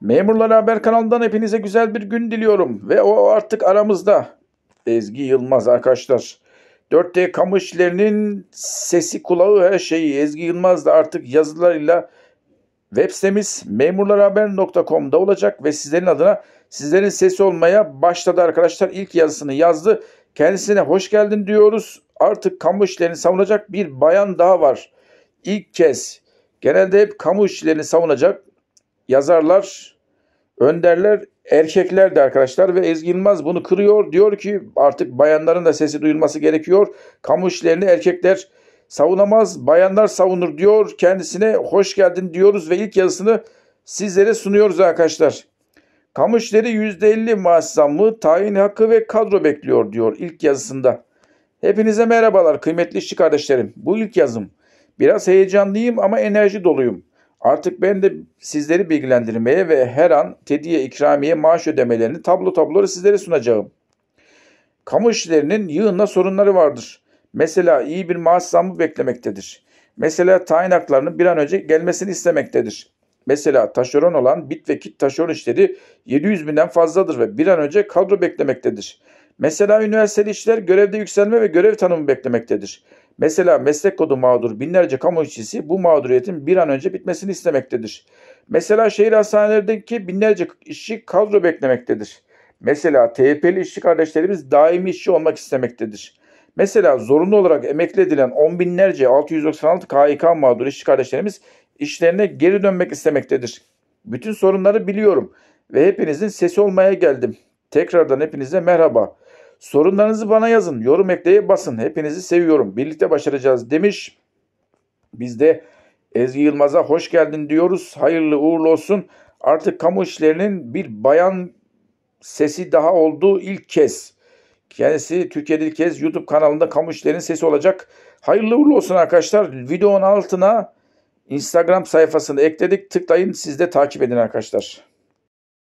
Memurlar Haber kanalından hepinize güzel bir gün diliyorum. Ve o artık aramızda. Ezgi Yılmaz arkadaşlar. 4D kamu işlerinin sesi kulağı her şeyi. Ezgi Yılmaz da artık yazılarıyla web sitemiz memurlarhaber.com'da olacak ve sizlerin adına sizlerin sesi olmaya başladı arkadaşlar. İlk yazısını yazdı. Kendisine hoş geldin diyoruz. Artık kamu işlerini savunacak bir bayan daha var. İlk kez genelde hep kamu işlerini savunacak yazarlar, önderler erkekler de arkadaşlar ve Ezgi Yılmaz bunu kırıyor. Diyor ki artık bayanların da sesi duyulması gerekiyor. Kamu işlerini erkekler savunamaz, bayanlar savunur diyor. Kendisine hoş geldin diyoruz ve ilk yazısını sizlere sunuyoruz arkadaşlar. Kamu işleri %50 maaş zammı, tayin hakkı ve kadro bekliyor diyor ilk yazısında. Hepinize merhabalar kıymetli işçi kardeşlerim. Bu ilk yazım. Biraz heyecanlıyım ama enerji doluyum. Artık ben de sizleri bilgilendirmeye ve her an tediye ikramiye maaş ödemelerini tablo tabloları sizlere sunacağım. Kamu işlerinin yığınla sorunları vardır. Mesela iyi bir maaş zammı beklemektedir. Mesela tayin haklarının bir an önce gelmesini istemektedir. Mesela taşeron olan bit ve kit taşeron işleri 700 binden fazladır ve bir an önce kadro beklemektedir. Mesela üniversite işler görevde yükselme ve görev tanımı beklemektedir. Mesela meslek kodu mağdur binlerce kamu işçisi bu mağduriyetin bir an önce bitmesini istemektedir. Mesela şehir hastanelerindeki binlerce işçi kadro beklemektedir. Mesela TYP'li işçi kardeşlerimiz daimi işçi olmak istemektedir. Mesela zorunlu olarak emekli edilen on binlerce 696 KİK mağdur işçi kardeşlerimiz işlerine geri dönmek istemektedir. Bütün sorunları biliyorum ve hepinizin sesi olmaya geldim. Tekrardan hepinize merhaba. Sorunlarınızı bana yazın. Yorum ekleye basın. Hepinizi seviyorum. Birlikte başaracağız demiş. Biz de Ezgi Yılmaz'a hoş geldin diyoruz. Hayırlı uğurlu olsun. Artık kamu işlerinin bir bayan sesi daha olduğu ilk kez. Kendisi Türkiye'de ilk kez YouTube kanalında kamu işlerinin sesi olacak. Hayırlı uğurlu olsun arkadaşlar. Videonun altına Instagram sayfasını ekledik. Tıklayın siz de takip edin arkadaşlar.